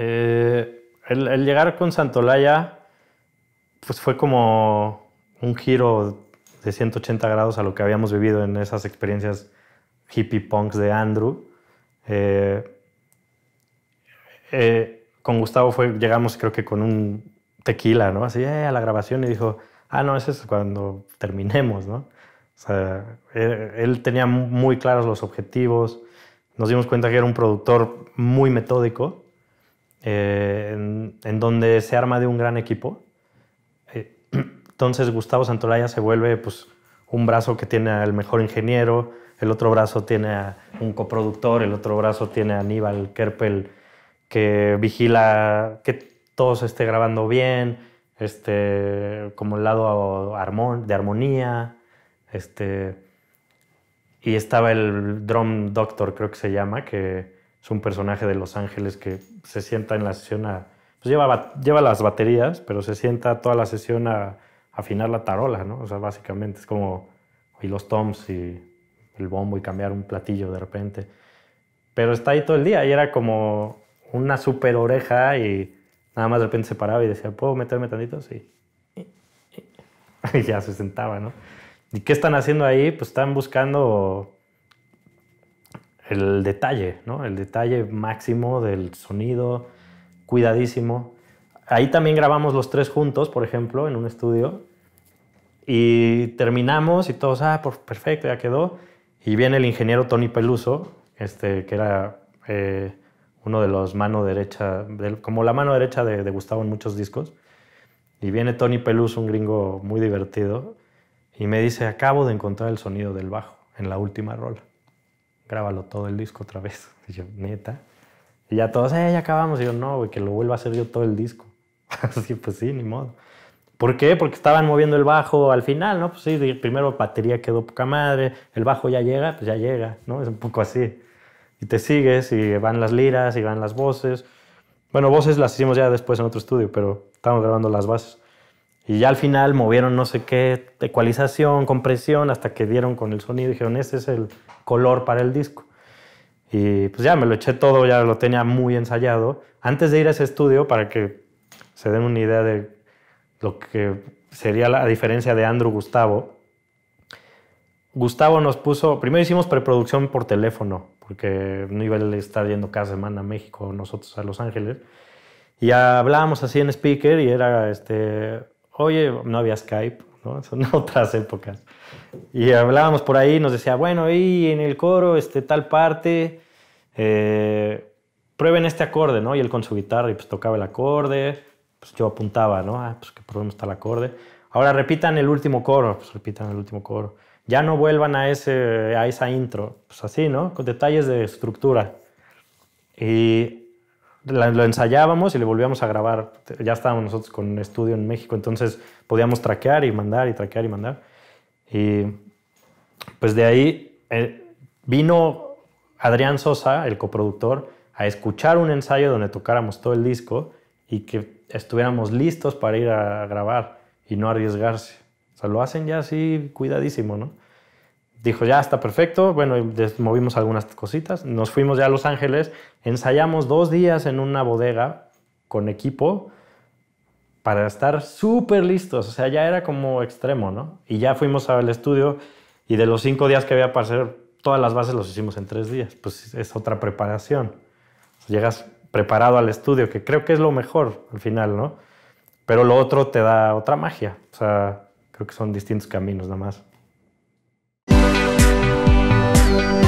Eh, el, llegar con Santolaya pues fue como un giro de 180 grados a lo que habíamos vivido en esas experiencias hippie punks de Andrew. Eh, eh, con Gustavo fue, llegamos creo que con un tequila, ¿no? Así a la grabación y dijo, ah, no, ese es cuando terminemos, ¿no? O sea, él, tenía muy claros los objetivos. Nos dimos cuenta que era un productor muy metódico eh, en, donde se arma de un gran equipo. Eh, entonces Gustavo Santolaya se vuelve pues, un brazo que tiene al mejor ingeniero, el otro brazo tiene a un coproductor, el otro brazo tiene a Aníbal Kerpel que vigila que todo se esté grabando bien, este, como el lado de armonía, este, y estaba el drum doctor, creo que se llama, que un personaje de Los Ángeles que se sienta en la sesión a... Pues lleva, lleva las baterías, pero se sienta toda la sesión a, afinar la tarola, ¿no? O sea, básicamente es como... Y los toms y el bombo y cambiar un platillo de repente. Pero está ahí todo el día y era como una super oreja y nada más de repente se paraba y decía, ¿puedo meterme tantito? Y ya se sentaba, ¿no? ¿Y qué están haciendo ahí? Pues están buscando el detalle, ¿no? El detalle máximo del sonido, cuidadísimo. Ahí también grabamos los tres juntos, por ejemplo, en un estudio. Y terminamos y todos, ah, perfecto, ya quedó. Y viene el ingeniero Tony Peluso, este, que era eh, uno de los mano derecha, como la mano derecha de, de, Gustavo en muchos discos. Y viene Tony Peluso, un gringo muy divertido, y me dice, acabo de encontrar el sonido del bajo en la última rola grábalo todo el disco otra vez. Y yo, neta. Y ya todos, eh, ya acabamos. Y yo, no, güey, que lo vuelva a hacer yo todo el disco. Así, pues sí, ni modo. ¿Por qué? Porque estaban moviendo el bajo al final, ¿no? Pues sí, primero batería quedó poca madre, el bajo ya llega, pues ya llega, ¿no? Es un poco así. Y te sigues y van las liras y van las voces. Bueno, voces las hicimos ya después en otro estudio, pero estábamos grabando las bases. Y ya al final movieron no sé qué, ecualización, compresión, hasta que dieron con el sonido y dijeron, este es el color para el disco. Y pues ya me lo eché todo, ya lo tenía muy ensayado. Antes de ir a ese estudio, para que se den una idea de lo que sería la diferencia de Andrew Gustavo, Gustavo nos puso, primero hicimos preproducción por teléfono, porque no iba a estar yendo cada semana a México, nosotros a Los Ángeles. Y hablábamos así en speaker y era este oye, no había Skype, ¿no? son otras épocas. Y hablábamos por ahí, nos decía, bueno, y en el coro, este, tal parte, eh, prueben este acorde, ¿no? Y él con su guitarra y pues tocaba el acorde, pues yo apuntaba, ¿no? Ah, pues que probemos tal acorde. Ahora repitan el último coro, pues repitan el último coro. Ya no vuelvan a, ese, a esa intro, pues así, ¿no? Con detalles de estructura. Y lo ensayábamos y le volvíamos a grabar. Ya estábamos nosotros con un estudio en México, entonces podíamos traquear y mandar y traquear y mandar. Y pues de ahí eh, vino Adrián Sosa, el coproductor, a escuchar un ensayo donde tocáramos todo el disco y que estuviéramos listos para ir a grabar y no arriesgarse. O sea, lo hacen ya así cuidadísimo, ¿no? dijo, ya está perfecto, bueno, movimos algunas cositas, nos fuimos ya a Los Ángeles, ensayamos dos días en una bodega con equipo para estar súper listos, o sea, ya era como extremo, ¿no? Y ya fuimos al estudio y de los cinco días que había para hacer todas las bases los hicimos en tres días, pues es otra preparación. Llegas preparado al estudio, que creo que es lo mejor al final, ¿no? Pero lo otro te da otra magia, o sea, creo que son distintos caminos nada más. Thank you.